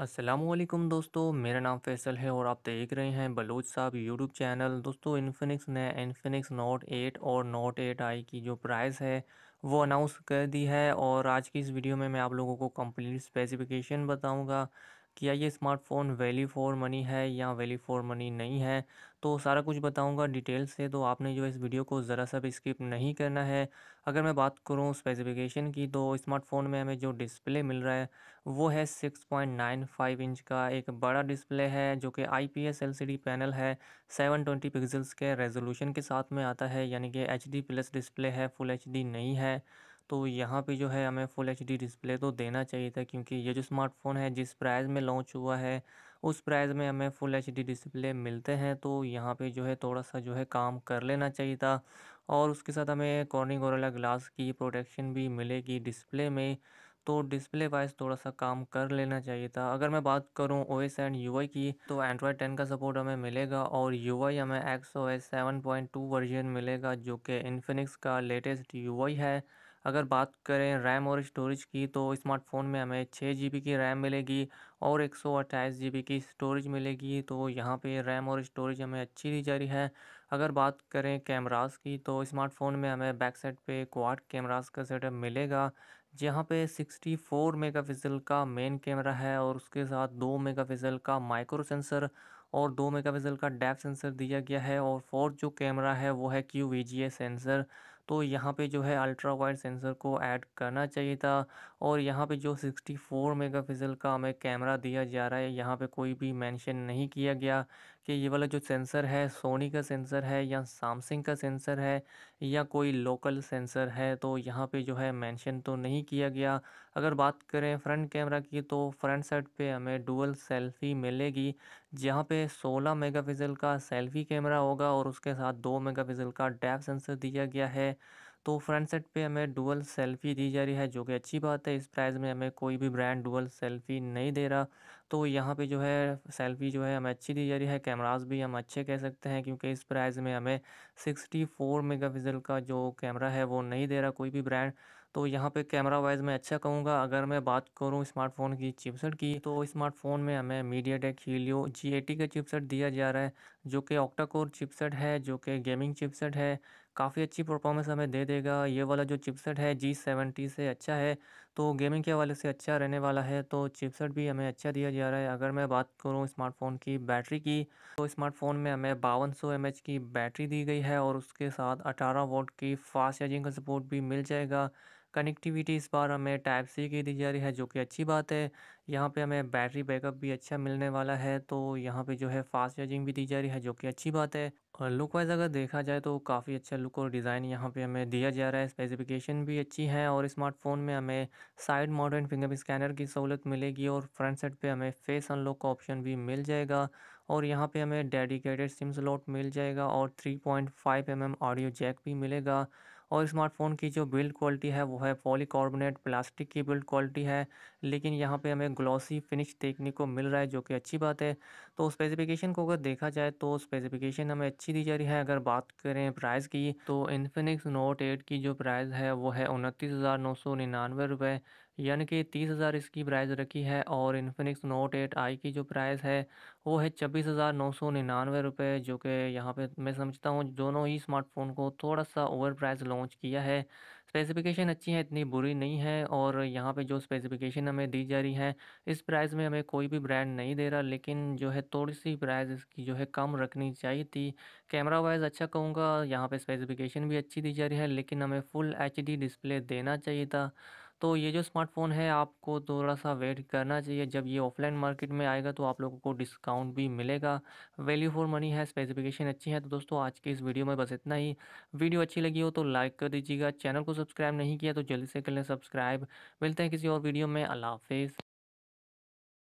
असलम दोस्तों मेरा नाम फैसल है और आप देख रहे हैं बलोच साहब यूट्यूब चैनल दोस्तों इन्फिनिक्स ने इन्फिनिक्स नोट 8 और नोट एट आई की जो प्राइस है वो अनाउंस कर दी है और आज की इस वीडियो में मैं आप लोगों को कंप्लीट स्पेसिफिकेशन बताऊंगा क्या ये स्मार्टफ़ोन वैल्यू फॉर मनी है या वैल्यू फॉर मनी नहीं है तो सारा कुछ बताऊंगा डिटेल से तो आपने जो इस वीडियो को ज़रा सा भी स्किप नहीं करना है अगर मैं बात करूँ स्पेसिफिकेशन की तो स्मार्टफ़ोन में हमें जो डिस्प्ले मिल रहा है वो है 6.95 इंच का एक बड़ा डिस्प्ले है जो कि आईपीएस एलसीडी पैनल है 720 ट्वेंटी के रेजोलूशन के साथ में आता है यानी कि एच प्लस डिस्प्ले है फुल एच नहीं है तो यहाँ पे जो है हमें फुल एच डिस्प्ले तो देना चाहिए था क्योंकि ये जो स्मार्टफोन है जिस प्राइस में लॉन्च हुआ है उस प्राइस में हमें फुल एच डिस्प्ले मिलते हैं तो यहाँ पे जो है थोड़ा सा जो है काम कर लेना चाहिए था और उसके साथ हमें कॉर्निंग गोरेला ग्लास की प्रोटेक्शन भी मिलेगी डिस्प्ले में तो डिस्प्ले वाइज थोड़ा सा काम कर लेना चाहिए था अगर मैं बात करूं एस एंड यू की तो एंड्रॉयड 10 का सपोर्ट हमें मिलेगा और यू हमें X O S seven point two version मिलेगा जो कि इन्फिनिक्स का लेटेस्ट यू है अगर बात करें रैम और स्टोरेज की तो स्मार्टफ़ोन में हमें छः जी बी की रैम मिलेगी और एक सौ अट्ठाईस जी बी की स्टोरेज मिलेगी तो यहाँ पे रैम और स्टोरेज हमें अच्छी दी जा रही है अगर बात करें कैमरास की तो स्मार्टफ़ोन में हमें बैक साइड पे क्वाड कैमरास का सेटअप मिलेगा जहाँ पे 64 मेगापिक्सल का मेन कैमरा है और उसके साथ मेगा मेगापिक्सल का माइक्रो सेंसर और मेगा मेगापिक्सल का डैप सेंसर दिया गया है और फोर्थ जो कैमरा है वो है क्यू सेंसर तो यहाँ पे जो है अल्ट्रा वाइड सेंसर को ऐड करना चाहिए था और यहाँ पे जो 64 मेगापिक्सल का हमें कैमरा दिया जा रहा है यहाँ पे कोई भी मेंशन नहीं किया गया कि ये वाला जो सेंसर है सोनी का सेंसर है या सैमसंग का सेंसर है या कोई लोकल सेंसर है तो यहाँ पे जो है मेंशन तो नहीं किया गया अगर बात करें फ्रंट कैमरा की तो फ्रंट साइड पे हमें डुअल सेल्फी मिलेगी जहाँ पे 16 मेगापिक्सल का सेल्फी कैमरा होगा और उसके साथ 2 मेगापिक्सल का डैप सेंसर दिया गया है तो फ्रंट सेट पे हमें डुअल सेल्फ़ी दी जा रही है जो कि अच्छी बात है इस प्राइस में हमें कोई भी ब्रांड डुअल सेल्फ़ी नहीं दे रहा तो यहाँ पे जो है सेल्फ़ी जो है हमें अच्छी दी जा रही है कैमराज भी हम अच्छे कह सकते हैं क्योंकि इस प्राइस में हमें सिक्सटी फोर मेगापिक्सल का जो कैमरा है वो नहीं दे रहा कोई भी ब्रांड तो यहाँ पे कैमरा वाइज मैं अच्छा कहूँगा अगर मैं बात करूँ स्मार्टफोन की चिपसेट की तो स्मार्टफोन में हमें MediaTek Helio G eighty का चिपसेट दिया जा रहा है जो कि ऑक्टा कोर चिपसेट है जो कि गेमिंग चिपसेट है काफ़ी अच्छी परफॉर्मेंस हमें दे देगा ये वाला जो चिपसेट है जी सेवेंटी से अच्छा है तो गेमिंग के वाले से अच्छा रहने वाला है तो चिपसेट भी हमें अच्छा दिया जा रहा है अगर मैं बात करूँ स्मार्टफ़ोन की बैटरी की तो स्मार्टफ़ोन में हमें बावन सौ एम एच की बैटरी दी गई है और उसके साथ अठारह वोट की फास्ट चार्जिंग का सपोर्ट भी मिल जाएगा कनेक्टिविटी इस बार हमें टाइप सी की दी जा रही है जो कि अच्छी बात है यहाँ पे हमें बैटरी बैकअप भी अच्छा मिलने वाला है तो यहाँ पे जो है फास्ट चार्जिंग भी दी जा रही है जो कि अच्छी बात है और लुक वाइज अगर देखा जाए तो काफ़ी अच्छा लुक और डिज़ाइन यहाँ पे हमें दिया जा रहा है स्पेसिफिकेशन भी अच्छी है और स्मार्टफोन में हमें साइड मॉडर्न फिंगर स्कैनर की सहूलत मिलेगी और फ्रंट सेट पर हमें फेस अनलॉक का ऑप्शन भी मिल जाएगा और यहाँ पे हमें डेडिकेटेड सिम स्लॉट मिल जाएगा और 3.5 पॉइंट mm ऑडियो जैक भी मिलेगा और स्मार्टफ़ोन की जो बिल्ड क्वालिटी है वो है पॉलीकार्बोनेट प्लास्टिक की बिल्ड क्वालिटी है लेकिन यहाँ पे हमें ग्लॉसी फिनिश देखने को मिल रहा है जो कि अच्छी बात है तो स्पेसिफिकेशन को अगर देखा जाए तो स्पेसिफिकेशन हमें अच्छी दी जा रही है अगर बात करें प्राइस की तो इन्फिनिक्स नोट एट की जो प्राइस है वो है उनतीस हज़ार नौ सौ निन्यानवे यानी कि तीस हज़ार इसकी प्राइस रखी है और इन्फिनिक्स नोट एट आई की जो प्राइस है वो है छब्बीस हज़ार नौ सौ निन्यानवे रुपये जो कि यहाँ पे मैं समझता हूँ दोनों ही स्मार्टफोन को थोड़ा सा ओवर प्राइस लॉन्च किया है स्पेसिफिकेशन अच्छी है इतनी बुरी नहीं है और यहाँ पे जो स्पेसिफिकेशन हमें दी जा रही है इस प्राइस में हमें कोई भी ब्रांड नहीं दे रहा लेकिन जो है थोड़ी सी प्राइस इसकी जो है कम रखनी चाहिए थी कैमरा वाइज अच्छा कहूँगा यहाँ पे स्पेसिफिकेशन भी अच्छी दी जा रही है लेकिन हमें फुल एच डिस्प्ले देना चाहिए था तो ये जो स्मार्टफ़ोन है आपको थोड़ा सा वेट करना चाहिए जब ये ऑफलाइन मार्केट में आएगा तो आप लोगों को डिस्काउंट भी मिलेगा वैल्यू फॉर मनी है स्पेसिफिकेशन अच्छी है तो दोस्तों आज के इस वीडियो में बस इतना ही वीडियो अच्छी लगी हो तो लाइक कर दीजिएगा चैनल को सब्सक्राइब नहीं किया तो जल्दी से कर लें सब्सक्राइब मिलते हैं किसी और वीडियो में अला हाफिज़